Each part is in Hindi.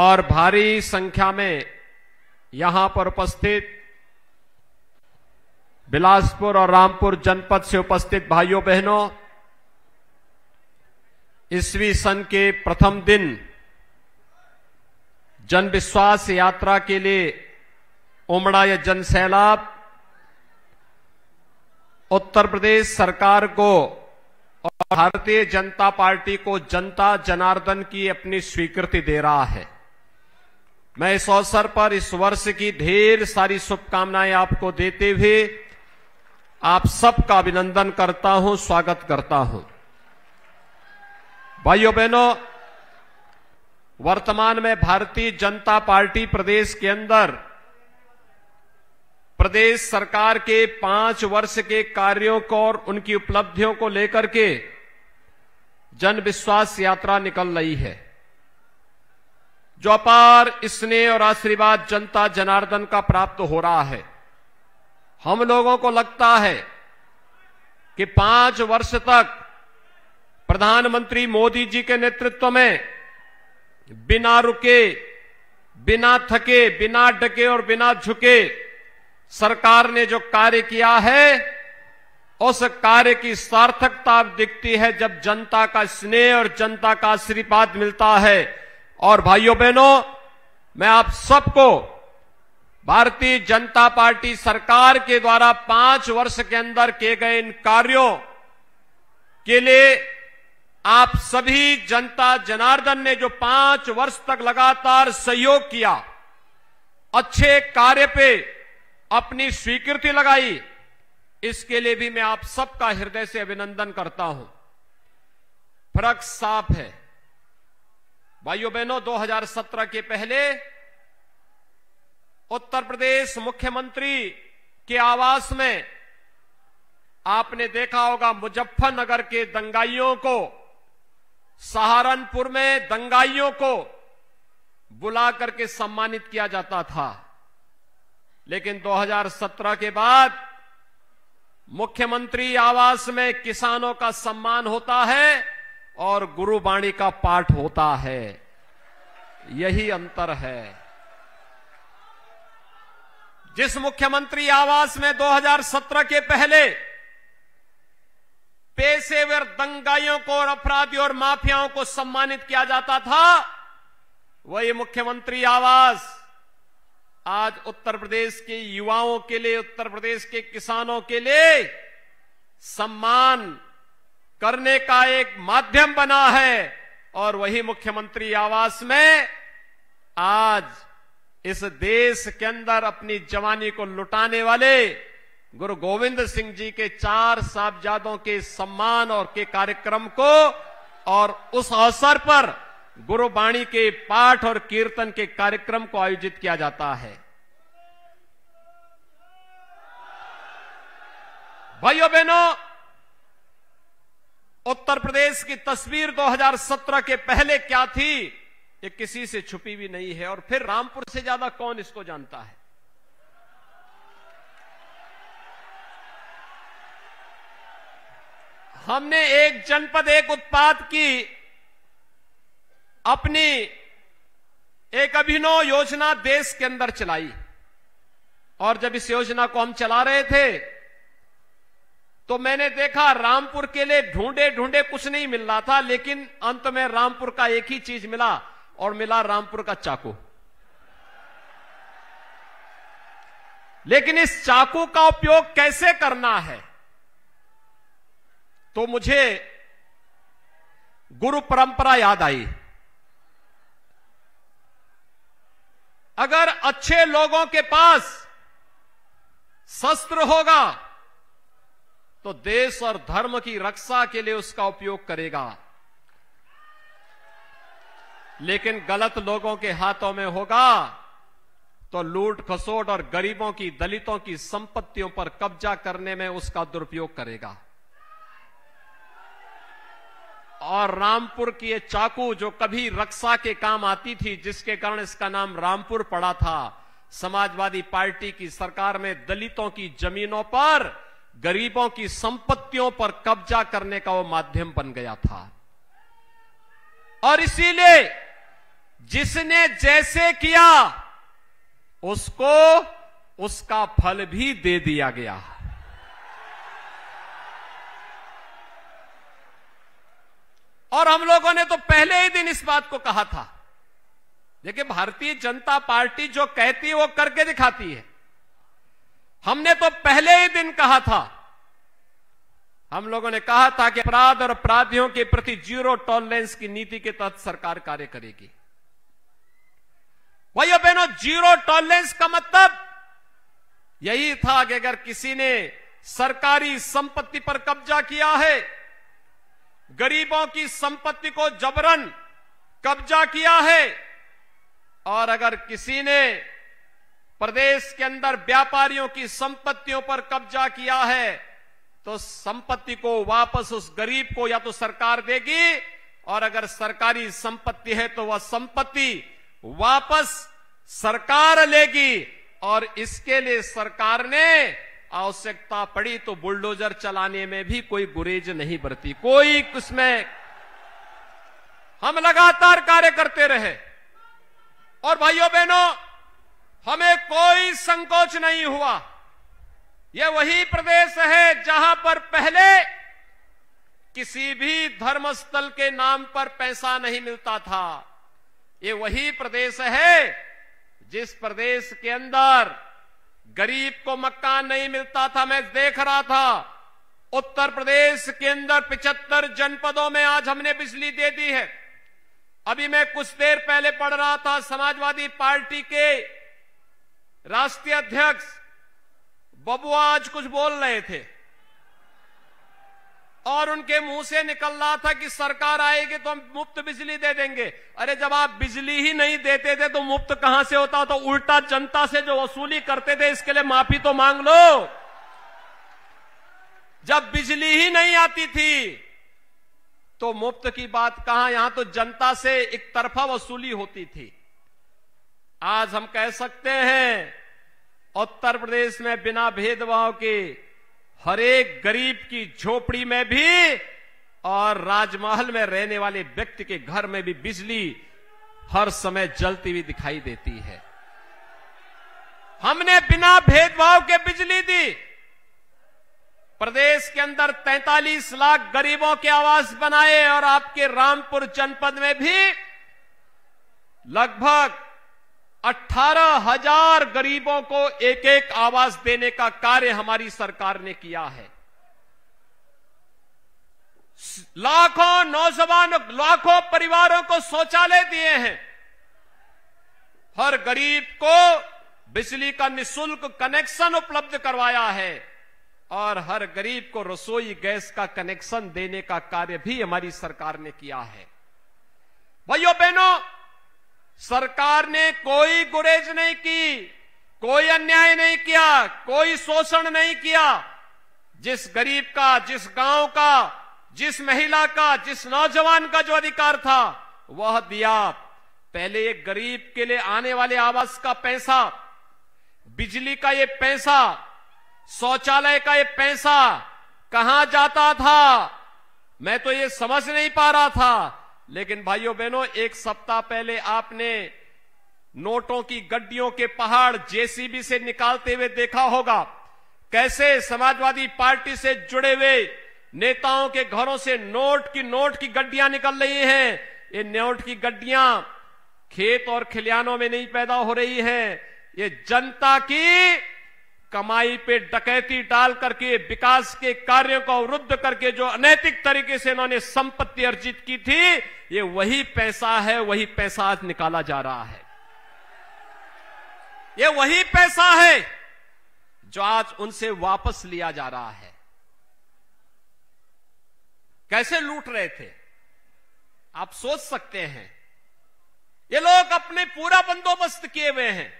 और भारी संख्या में यहां पर उपस्थित बिलासपुर और रामपुर जनपद से उपस्थित भाइयों बहनों ईस्वी सन के प्रथम दिन जन विश्वास यात्रा के लिए उमड़ा यह जन सैलाब उत्तर प्रदेश सरकार को और भारतीय जनता पार्टी को जनता जनार्दन की अपनी स्वीकृति दे रहा है मैं इस अवसर पर इस वर्ष की ढेर सारी शुभकामनाएं आपको देते हुए आप सबका अभिनंदन करता हूं स्वागत करता हूं भाइयों बहनों वर्तमान में भारतीय जनता पार्टी प्रदेश के अंदर प्रदेश सरकार के पांच वर्ष के कार्यों को और उनकी उपलब्धियों को लेकर के जन विश्वास यात्रा निकल रही है जो अपार स्नेह और आशीर्वाद जनता जनार्दन का प्राप्त हो रहा है हम लोगों को लगता है कि पांच वर्ष तक प्रधानमंत्री मोदी जी के नेतृत्व में बिना रुके बिना थके बिना डके और बिना झुके सरकार ने जो कार्य किया है उस कार्य की सार्थकता दिखती है जब जनता का स्नेह और जनता का आशीर्वाद मिलता है और भाइयों बहनों मैं आप सबको भारतीय जनता पार्टी सरकार के द्वारा पांच वर्ष के अंदर किए गए इन कार्यों के लिए आप सभी जनता जनार्दन ने जो पांच वर्ष तक लगातार सहयोग किया अच्छे कार्य पे अपनी स्वीकृति लगाई इसके लिए भी मैं आप सबका हृदय से अभिनंदन करता हूं फर्क साफ है भाइयों बहनों 2017 के पहले उत्तर प्रदेश मुख्यमंत्री के आवास में आपने देखा होगा मुजफ्फरनगर के दंगाइयों को सहारनपुर में दंगाइयों को बुला करके सम्मानित किया जाता था लेकिन 2017 के बाद मुख्यमंत्री आवास में किसानों का सम्मान होता है और गुरुवाणी का पाठ होता है यही अंतर है जिस मुख्यमंत्री आवास में 2017 के पहले पेशेवर दंगाइयों को और अपराधियों और माफियाओं को सम्मानित किया जाता था वही मुख्यमंत्री आवास आज उत्तर प्रदेश के युवाओं के लिए उत्तर प्रदेश के किसानों के लिए सम्मान करने का एक माध्यम बना है और वही मुख्यमंत्री आवास में आज इस देश के अंदर अपनी जवानी को लुटाने वाले गुरु गोविंद सिंह जी के चार साहबजादों के सम्मान और के कार्यक्रम को और उस अवसर पर गुरुबाणी के पाठ और कीर्तन के कार्यक्रम को आयोजित किया जाता है भाइयों बहनों उत्तर प्रदेश की तस्वीर 2017 के पहले क्या थी ये किसी से छुपी भी नहीं है और फिर रामपुर से ज्यादा कौन इसको जानता है हमने एक जनपद एक उत्पाद की अपनी एक अभिनव योजना देश के अंदर चलाई और जब इस योजना को हम चला रहे थे तो मैंने देखा रामपुर के लिए ढूंढे ढूंढे कुछ नहीं मिल रहा था लेकिन अंत में रामपुर का एक ही चीज मिला और मिला रामपुर का चाकू लेकिन इस चाकू का उपयोग कैसे करना है तो मुझे गुरु परंपरा याद आई अगर अच्छे लोगों के पास शस्त्र होगा तो देश और धर्म की रक्षा के लिए उसका उपयोग करेगा लेकिन गलत लोगों के हाथों में होगा तो लूट खसोट और गरीबों की दलितों की संपत्तियों पर कब्जा करने में उसका दुरुपयोग करेगा और रामपुर की ये चाकू जो कभी रक्षा के काम आती थी जिसके कारण इसका नाम रामपुर पड़ा था समाजवादी पार्टी की सरकार में दलितों की जमीनों पर गरीबों की संपत्तियों पर कब्जा करने का वो माध्यम बन गया था और इसीलिए जिसने जैसे किया उसको उसका फल भी दे दिया गया और हम लोगों ने तो पहले ही दिन इस बात को कहा था देखिए भारतीय जनता पार्टी जो कहती है वो करके दिखाती है हमने तो पहले ही दिन कहा था हम लोगों ने कहा था कि अपराध और अपराधियों के प्रति जीरो टॉलरेंस की नीति के तहत सरकार कार्य करेगी भाइयों बहनों जीरो टॉलरेंस का मतलब यही था कि अगर किसी ने सरकारी संपत्ति पर कब्जा किया है गरीबों की संपत्ति को जबरन कब्जा किया है और अगर किसी ने प्रदेश के अंदर व्यापारियों की संपत्तियों पर कब्जा किया है तो संपत्ति को वापस उस गरीब को या तो सरकार देगी और अगर सरकारी संपत्ति है तो वह संपत्ति वापस सरकार लेगी और इसके लिए सरकार ने आवश्यकता पड़ी तो बुलडोजर चलाने में भी कोई गुरेज नहीं बरती कोई उसमें हम लगातार कार्य करते रहे और भाइयों बहनों हमें कोई संकोच नहीं हुआ यह वही प्रदेश है जहां पर पहले किसी भी धर्मस्थल के नाम पर पैसा नहीं मिलता था ये वही प्रदेश है जिस प्रदेश के अंदर गरीब को मकान नहीं मिलता था मैं देख रहा था उत्तर प्रदेश के अंदर 75 जनपदों में आज हमने बिजली दे दी है अभी मैं कुछ देर पहले पढ़ रहा था समाजवादी पार्टी के राष्ट्रीय अध्यक्ष बबुआ आज कुछ बोल रहे थे और उनके मुंह से निकल रहा था कि सरकार आएगी तो हम मुफ्त बिजली दे देंगे अरे जब आप बिजली ही नहीं देते थे तो मुफ्त कहां से होता तो उल्टा जनता से जो वसूली करते थे इसके लिए माफी तो मांग लो जब बिजली ही नहीं आती थी तो मुफ्त की बात कहां यहां तो जनता से एक तरफा वसूली होती थी आज हम कह सकते हैं उत्तर प्रदेश में बिना भेदभाव के हरेक गरीब की झोपड़ी में भी और राजमहल में रहने वाले व्यक्ति के घर में भी बिजली हर समय जलती हुई दिखाई देती है हमने बिना भेदभाव के बिजली दी प्रदेश के अंदर 43 लाख गरीबों के आवास बनाए और आपके रामपुर जनपद में भी लगभग अट्ठारह हजार गरीबों को एक एक आवास देने का कार्य हमारी सरकार ने किया है लाखों नौजवानों लाखों परिवारों को शौचालय दिए हैं हर गरीब को बिजली का निशुल्क कनेक्शन उपलब्ध करवाया है और हर गरीब को रसोई गैस का कनेक्शन देने का कार्य भी हमारी सरकार ने किया है भाइयों बहनों सरकार ने कोई गुरेज नहीं की कोई अन्याय नहीं किया कोई शोषण नहीं किया जिस गरीब का जिस गांव का जिस महिला का जिस नौजवान का जो अधिकार था वह दिया पहले एक गरीब के लिए आने वाले आवास का पैसा बिजली का ये पैसा शौचालय का ये पैसा कहां जाता था मैं तो ये समझ नहीं पा रहा था लेकिन भाइयों बहनों एक सप्ताह पहले आपने नोटों की गड्डियों के पहाड़ जेसीबी से निकालते हुए देखा होगा कैसे समाजवादी पार्टी से जुड़े हुए नेताओं के घरों से नोट की नोट की गड्डियां निकल रही हैं ये नोट की गड्डियां खेत और खिलियानों में नहीं पैदा हो रही हैं ये जनता की कमाई पे डकैती डाल करके विकास के कार्यों को अवरुद्ध करके जो अनैतिक तरीके से इन्होंने संपत्ति अर्जित की थी ये वही पैसा है वही पैसा आज निकाला जा रहा है ये वही पैसा है जो आज उनसे वापस लिया जा रहा है कैसे लूट रहे थे आप सोच सकते हैं ये लोग अपने पूरा बंदोबस्त किए हुए हैं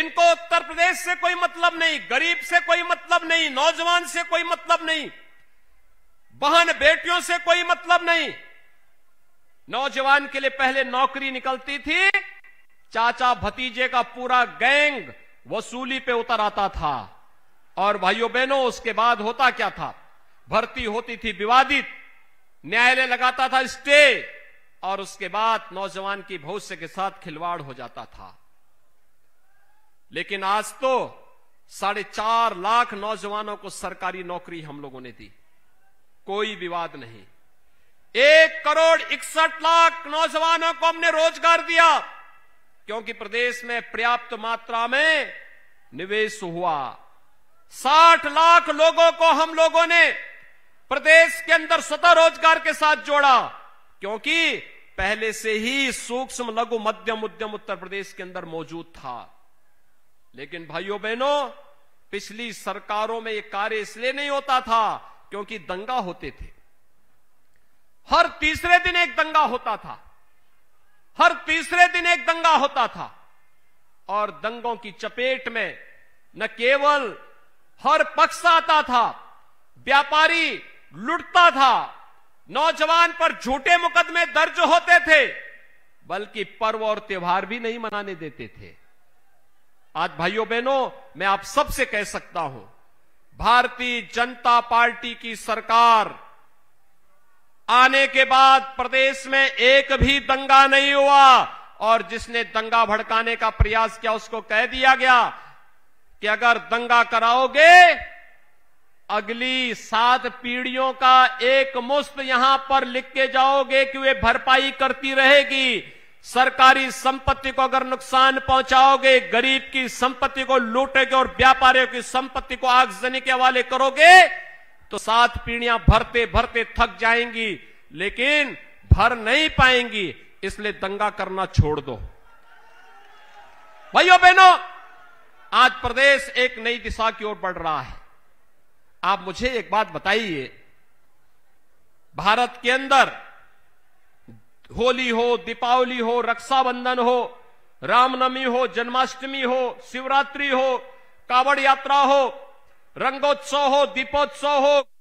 इनको उत्तर प्रदेश से कोई मतलब नहीं गरीब से कोई मतलब नहीं नौजवान से कोई मतलब नहीं बहन बेटियों से कोई मतलब नहीं नौजवान के लिए पहले नौकरी निकलती थी चाचा भतीजे का पूरा गैंग वसूली पे उतर आता था और भाइयों बहनों उसके बाद होता क्या था भर्ती होती थी विवादित न्यायालय लगाता था स्टे और उसके बाद नौजवान की भविष्य के साथ खिलवाड़ हो जाता था लेकिन आज तो साढ़े चार लाख नौजवानों को सरकारी नौकरी हम लोगों ने दी कोई विवाद नहीं एक करोड़ इकसठ लाख नौजवानों को हमने रोजगार दिया क्योंकि प्रदेश में पर्याप्त मात्रा में निवेश हुआ साठ लाख लोगों को हम लोगों ने प्रदेश के अंदर स्वतः रोजगार के साथ जोड़ा क्योंकि पहले से ही सूक्ष्म लघु मध्यम उद्यम उत्तर प्रदेश के अंदर मौजूद था लेकिन भाइयों बहनों पिछली सरकारों में यह कार्य इसलिए नहीं होता था क्योंकि दंगा होते थे हर तीसरे दिन एक दंगा होता था हर तीसरे दिन एक दंगा होता था और दंगों की चपेट में न केवल हर पक्ष आता था व्यापारी लुटता था नौजवान पर झूठे मुकदमे दर्ज होते थे बल्कि पर्व और त्योहार भी नहीं मनाने देते थे आज भाइयों बहनों मैं आप सबसे कह सकता हूं भारतीय जनता पार्टी की सरकार आने के बाद प्रदेश में एक भी दंगा नहीं हुआ और जिसने दंगा भड़काने का प्रयास किया उसको कह दिया गया कि अगर दंगा कराओगे अगली सात पीढ़ियों का एक मुस्त यहां पर लिख के जाओगे कि वे भरपाई करती रहेगी सरकारी संपत्ति को अगर नुकसान पहुंचाओगे गरीब की संपत्ति को लूटेगे और व्यापारियों की संपत्ति को आगजनी के हवाले करोगे तो सात पीढ़ियां भरते भरते थक जाएंगी लेकिन भर नहीं पाएंगी इसलिए दंगा करना छोड़ दो भाइयों बहनों आज प्रदेश एक नई दिशा की ओर बढ़ रहा है आप मुझे एक बात बताइए भारत के अंदर होली हो दीपावली हो रक्षाबंधन हो रामनवमी हो जन्माष्टमी हो शिवरात्रि हो कावड़ यात्रा हो रंगोत्सव हो दीपोत्सव हो